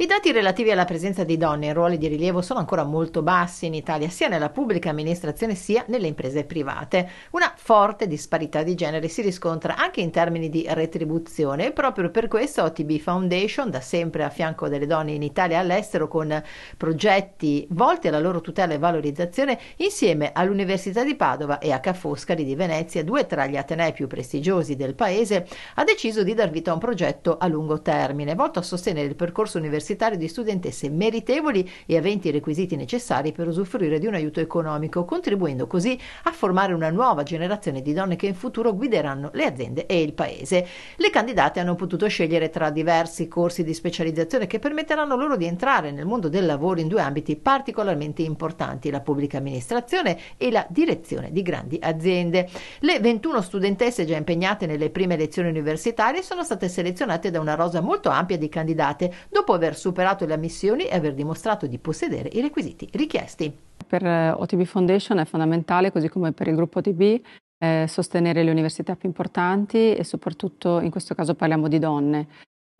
I dati relativi alla presenza di donne in ruoli di rilievo sono ancora molto bassi in Italia, sia nella pubblica amministrazione sia nelle imprese private. Una forte disparità di genere si riscontra anche in termini di retribuzione e proprio per questo OTB Foundation da sempre a fianco delle donne in Italia e all'estero con progetti volti alla loro tutela e valorizzazione insieme all'Università di Padova e a Ca' Foscari di Venezia, due tra gli atenei più prestigiosi del paese, ha deciso di dar vita a un progetto a lungo termine volto a sostenere il percorso universitario di studentesse meritevoli e aventi i requisiti necessari per usufruire di un aiuto economico, contribuendo così a formare una nuova generazione generazione di donne che in futuro guideranno le aziende e il paese. Le candidate hanno potuto scegliere tra diversi corsi di specializzazione che permetteranno loro di entrare nel mondo del lavoro in due ambiti particolarmente importanti, la pubblica amministrazione e la direzione di grandi aziende. Le 21 studentesse già impegnate nelle prime lezioni universitarie sono state selezionate da una rosa molto ampia di candidate dopo aver superato le ammissioni e aver dimostrato di possedere i requisiti richiesti. Per eh, OTB Foundation è fondamentale, così come per il gruppo OTB, eh, sostenere le università più importanti e soprattutto in questo caso parliamo di donne.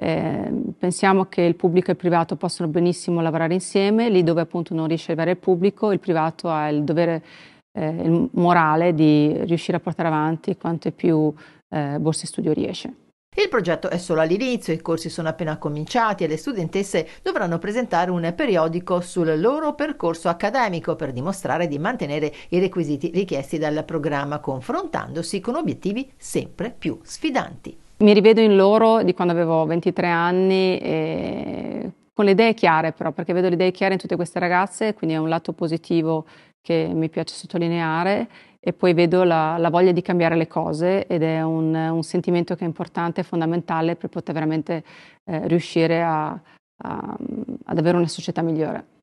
Eh, pensiamo che il pubblico e il privato possono benissimo lavorare insieme, lì dove appunto non riesce a arrivare il pubblico, il privato ha il dovere eh, il morale di riuscire a portare avanti quante più eh, borse studio riesce. Il progetto è solo all'inizio, i corsi sono appena cominciati e le studentesse dovranno presentare un periodico sul loro percorso accademico per dimostrare di mantenere i requisiti richiesti dal programma, confrontandosi con obiettivi sempre più sfidanti. Mi rivedo in loro di quando avevo 23 anni e con le idee chiare però, perché vedo le idee chiare in tutte queste ragazze, quindi è un lato positivo che mi piace sottolineare e poi vedo la, la voglia di cambiare le cose ed è un, un sentimento che è importante e fondamentale per poter veramente eh, riuscire a, a, ad avere una società migliore.